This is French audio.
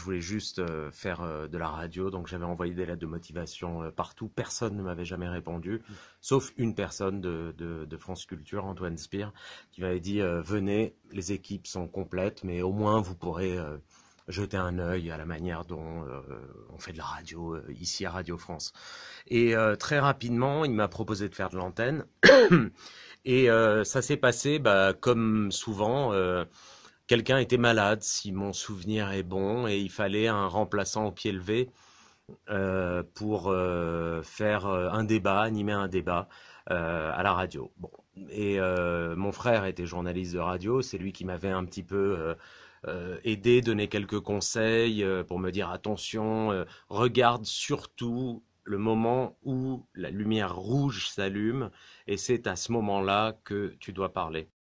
Je voulais juste euh, faire euh, de la radio, donc j'avais envoyé des lettres de motivation euh, partout. Personne ne m'avait jamais répondu, mm. sauf une personne de, France Culture, Antoine Spire, qui m'avait dit Venez, les équipes sont complètes, mais au moins vous pourrez jeter un œil à la manière dont on fait de la radio ici à Radio France. Et très rapidement, il m'a proposé de faire de l'antenne. Et ça s'est passé bah, comme souvent quelqu'un était malade, si mon souvenir est bon, et il fallait un remplaçant au pied levé euh, pour euh, faire euh, un débat, animer un débat à la radio. Et mon frère était journaliste de radio, c'est lui qui m'avait un petit peu aidé, donné quelques conseils pour me dire attention, regarde surtout le moment où la lumière rouge s'allume, et c'est à ce moment-là que tu dois parler.